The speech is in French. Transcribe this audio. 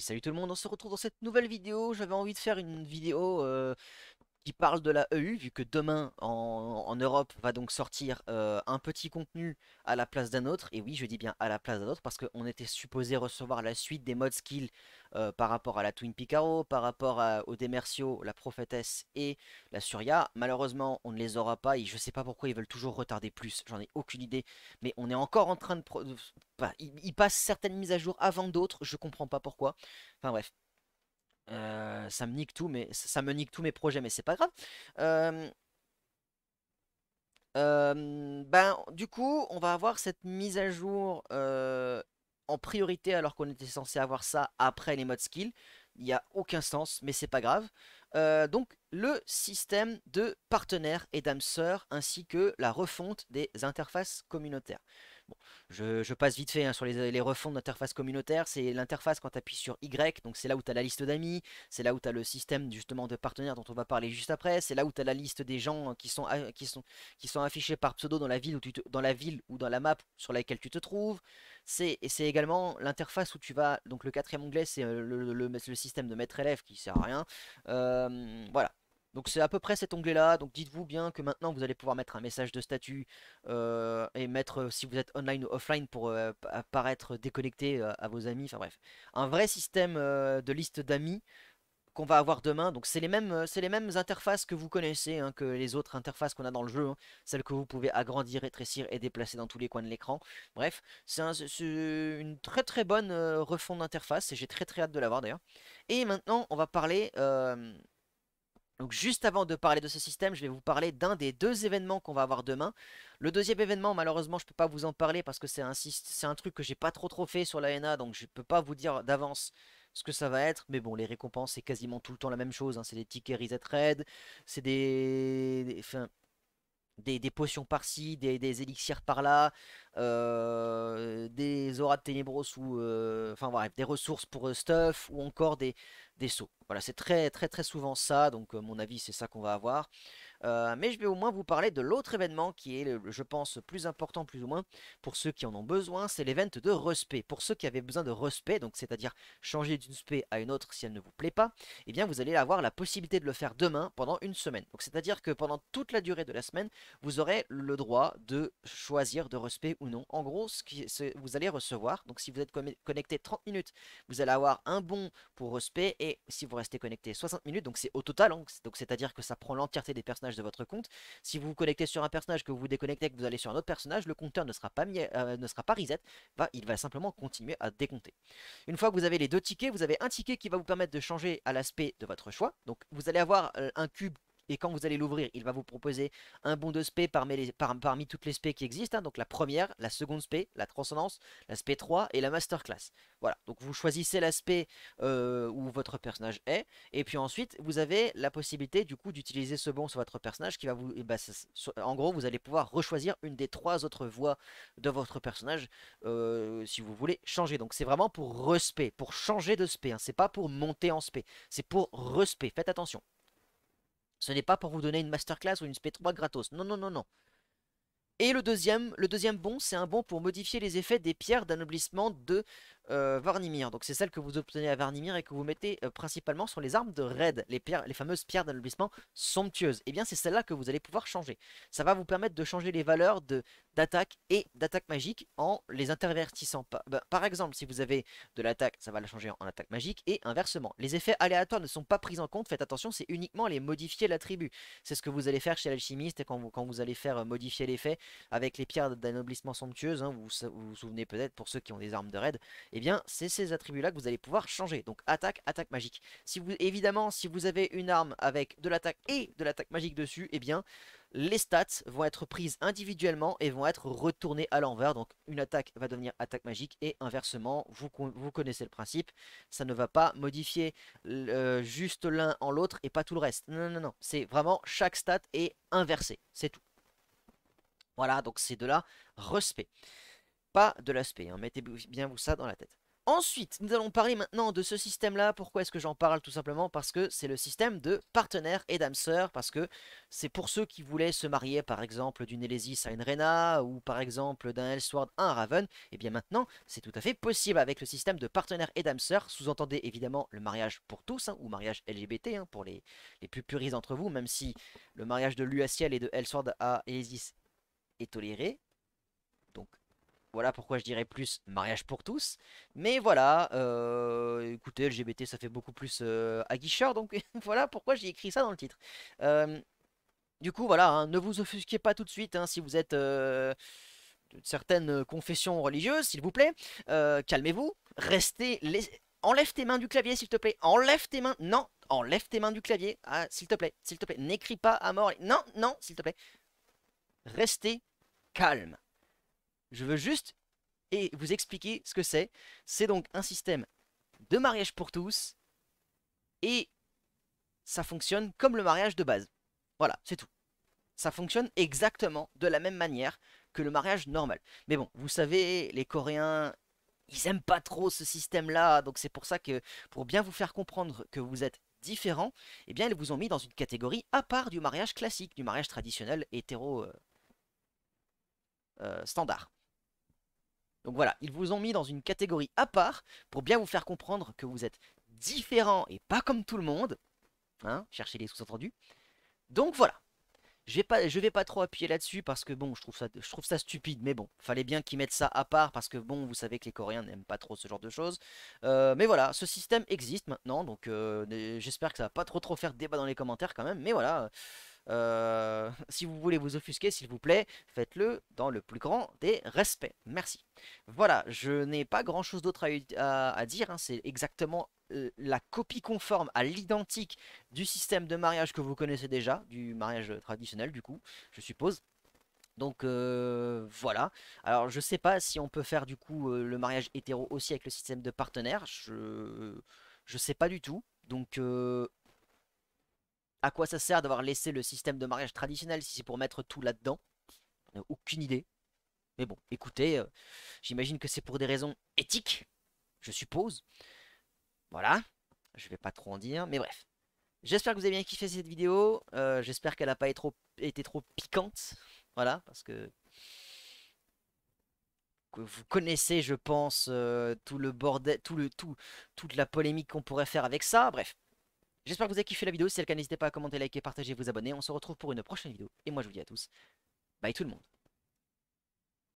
salut tout le monde, on se retrouve dans cette nouvelle vidéo. J'avais envie de faire une vidéo euh, qui parle de la EU, vu que demain en, Europe va donc sortir euh, un petit contenu à la place d'un autre. Et oui, je dis bien à la place d'un autre parce qu'on était supposé recevoir la suite des modes skills euh, par rapport à la Twin Picaro, par rapport au aux Demercio, la Prophétesse et la Surya. Malheureusement, on ne les aura pas et je sais pas pourquoi ils veulent toujours retarder plus. J'en ai aucune idée, mais on est encore en train de. Pro... passent certaines mises à jour avant d'autres, je comprends pas pourquoi. Enfin bref, euh, ça me nique tout, mais ça me tous mes projets, mais c'est pas grave. Ben, du coup, on va avoir cette mise à jour en priorité alors qu'on était censé avoir ça après les modes skills. Il n'y a aucun sens, mais c'est pas grave. donc, le système de partenaires et d'âmes sœurs ainsi que la refonte des interfaces communautaires je, passe vite fait hein, sur les, refonds d'interface communautaire. C'est l'interface quand tu appuies sur Y, donc c'est là où tu as la liste d'amis, c'est là où tu as le système justement de partenaires dont on va parler juste après, c'est là où tu as la liste des gens hein, qui sont, qui, sont, qui sont affichés par pseudo dans la ville, où tu dans la ville ou dans la map sur laquelle tu te trouves. C'est, et c'est également l'interface où tu vas, donc le quatrième onglet, c'est euh, le, système de maître élève qui sert à rien. Euh, voilà. Donc c'est à peu près cet onglet-là. Donc dites-vous bien que maintenant vous allez pouvoir mettre un message de statut euh, et mettre euh, si vous êtes online ou offline pour euh, apparaître déconnecté à vos amis. Enfin bref, un vrai système de liste d'amis qu'on va avoir demain. Donc c'est les mêmes, les mêmes interfaces que vous connaissez, hein, que les autres interfaces qu'on a dans le jeu, hein. celles que vous pouvez agrandir, rétrécir et déplacer dans tous les coins de l'écran. Bref, c'est une très très bonne refonte d'interface et j'ai très très hâte de l'avoir, d'ailleurs. Et maintenant on va parler donc juste avant de parler de ce système, je vais vous parler d'un des deux événements qu'on va avoir demain. Le deuxième événement, malheureusement, je ne peux pas vous en parler parce que c'est un, truc que j'ai pas trop trop fait sur l'ANA, donc je ne peux pas vous dire d'avance ce que ça va être. Mais bon, les récompenses, c'est quasiment tout le temps la même chose. Hein. C'est des tickets reset raid, c'est des... des des, potions par-ci, des, élixirs par-là, euh, des auras de ténébros ou euh, des ressources pour euh, stuff ou encore des, des sauts. Voilà, c'est très très très souvent ça, donc mon avis c'est ça qu'on va avoir. Euh, mais je vais au moins vous parler de l'autre événement qui est, je pense, plus important plus ou moins pour ceux qui en ont besoin, c'est l'event de respect. Pour ceux qui avaient besoin de respect, donc c'est-à-dire changer d'une spé à une autre si elle ne vous plaît pas, Et eh bien vous allez avoir la possibilité de le faire demain pendant une semaine. Donc c'est-à-dire que pendant toute la durée de la semaine, vous aurez le droit de choisir de respect ou non. En gros, ce que vous allez recevoir, donc si vous êtes connecté 30 minutes, vous allez avoir un bon pour respect et si vous restez connecté 60 minutes, donc c'est au total, hein, donc c'est-à-dire que ça prend l'entièreté des personnages de votre compte. Si vous vous connectez sur un personnage, que vous vous déconnectez, que vous allez sur un autre personnage, le compteur ne sera pas, mis, euh, ne sera pas reset, il va simplement continuer à décompter. Une fois que vous avez les deux tickets, vous avez un ticket qui va vous permettre de changer à l'aspect de votre choix. Donc vous allez avoir euh, un cube et quand vous allez l'ouvrir, il va vous proposer un bon de spé parmi, toutes les spé qui existent. Hein. donc la première, la seconde spé, la transcendance, la spé 3 et la masterclass. Voilà, donc vous choisissez l'aspect euh, où votre personnage est. Et puis ensuite, vous avez la possibilité du coup d'utiliser ce bon sur votre personnage qui va vous... Eh ben, en gros, vous allez pouvoir rechoisir une des trois autres voies de votre personnage euh, si vous voulez changer. Donc c'est vraiment pour respect, pour changer de spé. Ce hein. C'est pas pour monter en spé, c'est pour respect. Faites attention. Ce n'est pas pour vous donner une masterclass ou une SP3 gratos. Non, non, non, non. Et le deuxième, le deuxième bon, c'est un bon pour modifier les effets des pierres d'anoblissement de euh, Varnimir. Donc c'est celle que vous obtenez à Varnimir et que vous mettez euh, principalement sur les armes de raid, les, les fameuses pierres d'anoblissement somptueuses. Et eh bien c'est celle-là que vous allez pouvoir changer. Ça va vous permettre de changer les valeurs de, d'attaque et d'attaque magique en les intervertissant. Ben, par exemple, si vous avez de l'attaque, ça va la changer en attaque magique et inversement. Les effets aléatoires ne sont pas pris en compte, faites attention, c'est uniquement les modifier l'attribut. C'est ce que vous allez faire chez l'alchimiste quand vous, quand vous allez faire euh, modifier l'effet avec les pierres d'anoblissement somptueuses, hein, vous, vous, souvenez peut-être pour ceux qui ont des armes de raid, eh bien c'est ces attributs-là que vous allez pouvoir changer. Donc attaque, attaque magique. Si vous, évidemment, si vous avez une arme avec de l'attaque et de l'attaque magique dessus, eh bien les stats vont être prises individuellement et vont être retournées à l'envers. Donc une attaque va devenir attaque magique et inversement, vous, connaissez le principe, ça ne va pas modifier euh, juste l'un en l'autre et pas tout le reste. Non, non, non, c'est vraiment chaque stat est inversé, c'est tout. Voilà, donc c'est de la respect, pas de l'aspect, hein. mettez bien vous ça dans la tête. Ensuite, nous allons parler maintenant de ce système-là. Pourquoi est-ce que j'en parle Tout simplement parce que c'est le système de partenaire et dâme parce que c'est pour ceux qui voulaient se marier, par exemple, d'une Elésis à une Rena, ou par exemple d'un Elsword à un Raven, et eh bien maintenant, c'est tout à fait possible avec le système de partenaire et dâme Sous-entendez évidemment le mariage pour tous, hein, ou mariage LGBT, hein, pour les, les plus puristes d'entre vous, même si le mariage de l'UACL et de Elsword à Elésis est toléré. Donc voilà pourquoi je dirais plus mariage pour tous. Mais voilà, euh, écoutez, LGBT, ça fait beaucoup plus euh, aguicheur, donc voilà pourquoi j'ai écrit ça dans le titre. Euh, du coup, voilà, hein, ne vous offusquez pas tout de suite hein, si vous êtes de certaines confessions religieuses, s'il vous plaît. Calmez-vous, restez... Enlève tes mains du clavier, s'il te plaît. Enlève tes mains. Non, enlève tes mains du clavier. Ah, s'il te plaît, s'il te plaît. N'écris pas à mort. Non, non, s'il te plaît. Restez calme. Je veux juste et vous expliquer ce que c'est. C'est donc un système de mariage pour tous et ça fonctionne comme le mariage de base. Voilà, c'est tout. Ça fonctionne exactement de la même manière que le mariage normal. Mais bon, vous savez, les Coréens, ils aiment pas trop ce système-là, donc c'est pour ça que pour bien vous faire comprendre que vous êtes différent, eh bien ils vous ont mis dans une catégorie à part du mariage classique, du mariage traditionnel hétéro euh, euh, standard. Donc voilà, ils vous ont mis dans une catégorie à part pour bien vous faire comprendre que vous êtes différent et pas comme tout le monde. Hein, cherchez les sous-entendus. Donc voilà. Je vais pas, je vais pas trop appuyer là-dessus parce que bon, je trouve ça, je trouve ça stupide, mais bon, fallait bien qu'ils mettent ça à part parce que bon, vous savez que les Coréens n'aiment pas trop ce genre de choses. Euh, mais voilà, ce système existe maintenant, donc euh, j'espère que ça va pas trop trop faire débat dans les commentaires quand même. Mais voilà, euh, si vous voulez vous offusquer, s'il vous plaît, faites-le dans le plus grand des respects. Merci. Voilà, je n'ai pas grand-chose d'autre à, dire. Hein. C'est exactement euh, la copie conforme à l'identique du système de mariage que vous connaissez déjà, du mariage traditionnel du coup, je suppose. Donc euh, voilà. Alors je sais pas si on peut faire du coup le mariage hétéro aussi avec le système de partenaire. Je je sais pas du tout. Donc à quoi ça sert d'avoir laissé le système de mariage traditionnel si c'est pour mettre tout là-dedans On n'a euh, aucune idée. Mais bon, écoutez, euh, j'imagine que c'est pour des raisons éthiques, je suppose. Voilà, je vais pas trop en dire, mais bref. J'espère que vous avez bien kiffé cette vidéo. Euh, j'espère qu'elle n'a pas été trop, piquante. Voilà, parce que vous connaissez, je pense, tout le bordel, tout le, tout, toute la polémique qu'on pourrait faire avec ça. Bref, J'espère que vous avez kiffé la vidéo. Si c'est le cas, n'hésitez pas à commenter, liker, partager, vous abonner. On se retrouve pour une prochaine vidéo. Et moi, je vous dis à tous, bye tout le monde.